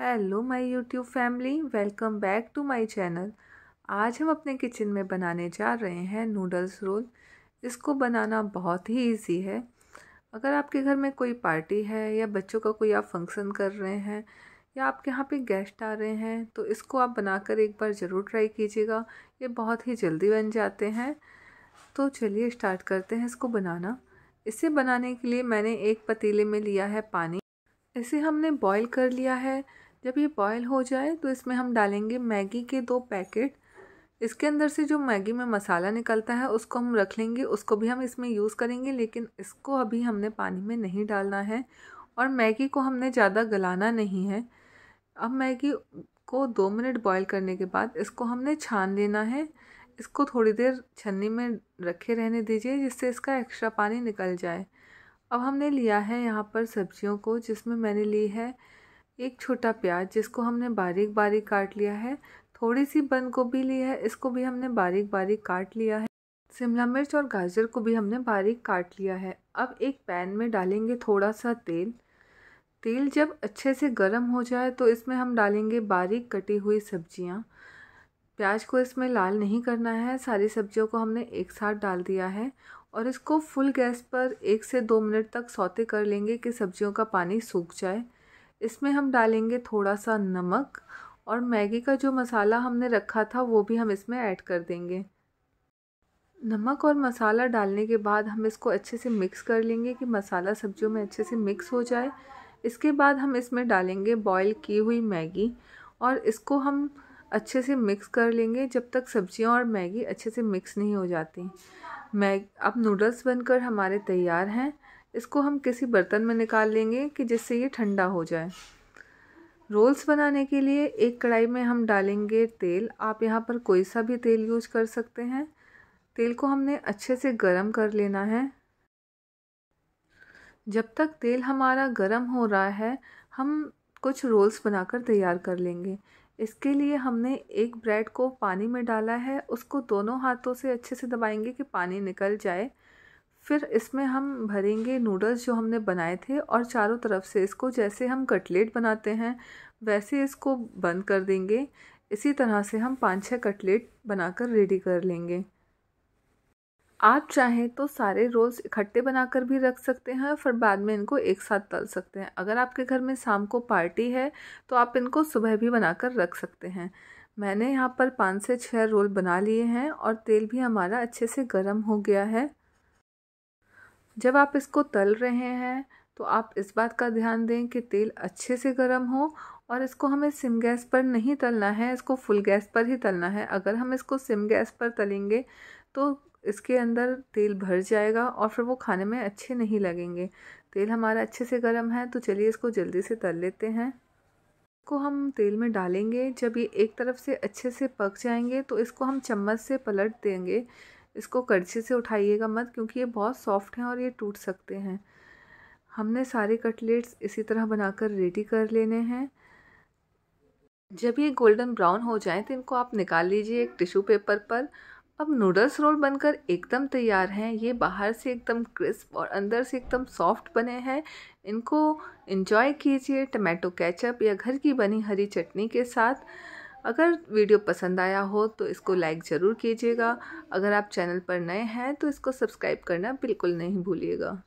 hello my YouTube family welcome back to my channel आज हम अपने किचन में बनाने जा रहे हैं नूडल्स रोल इसको बनाना बहुत ही इजी है अगर आपके घर में कोई पार्टी है या बच्चों का कोई आप फंक्शन कर रहे हैं या आपके यहाँ पे गेस्ट आ रहे हैं तो इसको आप बनाकर एक बार ज़रूर ट्राई कीजिएगा ये बहुत ही जल्दी बन जाते हैं तो चलिए स्टार्ट करते हैं इसको बनाना इसे बनाने के लिए मैंने एक पतीले में लिया है पानी इसे हमने बॉईल कर लिया है जब ये बॉयल हो जाए तो इसमें हम डालेंगे मैगी के दो पैकेट इसके अंदर से जो मैगी में मसाला निकलता है उसको हम रख लेंगे उसको भी हम इसमें यूज़ करेंगे लेकिन इसको अभी हमने पानी में नहीं डालना है और मैगी को हमने ज़्यादा गलाना नहीं है अब मैगी को दो मिनट बॉयल करने के बाद इसको हमने छान लेना है इसको थोड़ी देर छन्नी में रखे रहने दीजिए जिससे इसका एक्स्ट्रा पानी निकल जाए अब हमने लिया है यहाँ पर सब्जियों को जिसमें मैंने ली है एक छोटा प्याज जिसको हमने बारीक बारीक काट लिया है थोड़ी सी बंद गोभी ली है इसको भी हमने बारीक बारीक काट लिया है शिमला मिर्च और गाजर को भी हमने बारीक काट लिया है अब एक पैन में डालेंगे थोड़ा सा तेल तेल जब अच्छे से गर्म हो जाए तो इसमें हम डालेंगे बारीक कटी हुई सब्जियाँ प्याज को इसमें लाल नहीं करना है सारी सब्जियों को हमने एक साथ डाल दिया है और इसको फुल गैस पर एक से दो मिनट तक सौते कर लेंगे कि सब्जियों का पानी सूख जाए इसमें हम डालेंगे थोड़ा सा नमक और मैगी का जो मसाला हमने रखा था वो भी हम इसमें ऐड कर देंगे नमक और मसाला डालने के बाद हम इसको अच्छे से मिक्स कर लेंगे कि मसाला सब्जियों में अच्छे से मिक्स हो जाए इसके बाद हम इसमें डालेंगे बॉईल की हुई मैगी और इसको हम अच्छे से मिक्स कर लेंगे जब तक सब्जियां और मैगी अच्छे से मिक्स नहीं हो जाती मैग अब नूडल्स बनकर हमारे तैयार हैं इसको हम किसी बर्तन में निकाल लेंगे कि जिससे ये ठंडा हो जाए रोल्स बनाने के लिए एक कढ़ाई में हम डालेंगे तेल आप यहाँ पर कोई सा भी तेल यूज कर सकते हैं तेल को हमने अच्छे से गरम कर लेना है जब तक तेल हमारा गरम हो रहा है हम कुछ रोल्स बनाकर तैयार कर लेंगे इसके लिए हमने एक ब्रेड को पानी में डाला है उसको दोनों हाथों से अच्छे से दबाएंगे कि पानी निकल जाए फिर इसमें हम भरेंगे नूडल्स जो हमने बनाए थे और चारों तरफ से इसको जैसे हम कटलेट बनाते हैं वैसे इसको बंद कर देंगे इसी तरह से हम पाँच छः कटलेट बनाकर रेडी कर लेंगे आप चाहें तो सारे रोल्स इकट्ठे बनाकर भी रख सकते हैं फिर बाद में इनको एक साथ तल सकते हैं अगर आपके घर में शाम को पार्टी है तो आप इनको सुबह भी बनाकर रख सकते हैं मैंने यहाँ पर पाँच से छः रोल बना लिए हैं और तेल भी हमारा अच्छे से गर्म हो गया है जब आप इसको तल रहे हैं तो आप इस बात का ध्यान दें कि तेल अच्छे से गर्म हो और इसको हमें सिम गैस पर नहीं तलना है इसको फुल गैस पर ही तलना है अगर हम इसको सिम गैस पर तलेंगे तो इसके अंदर तेल भर जाएगा और फिर वो खाने में अच्छे नहीं लगेंगे तेल हमारा अच्छे से गर्म है तो चलिए इसको जल्दी से तल लेते हैं इसको हम तेल में डालेंगे जब ये एक तरफ से अच्छे से पक जाएंगे तो इसको हम चम्मच से पलट देंगे इसको कड़छे से उठाइएगा मत क्योंकि ये बहुत सॉफ्ट हैं और ये टूट सकते हैं हमने सारे कटलेट्स इसी तरह बनाकर रेडी कर लेने हैं जब ये गोल्डन ब्राउन हो जाए तो इनको आप निकाल लीजिए एक टिश्यू पेपर पर अब नूडल्स रोल बनकर एकदम तैयार हैं ये बाहर से एकदम क्रिस्प और अंदर से एकदम सॉफ्ट बने हैं इनको इन्जॉय कीजिए टमाटो केचप या घर की बनी हरी चटनी के साथ अगर वीडियो पसंद आया हो तो इसको लाइक ज़रूर कीजिएगा अगर आप चैनल पर नए हैं तो इसको सब्सक्राइब करना बिल्कुल नहीं भूलिएगा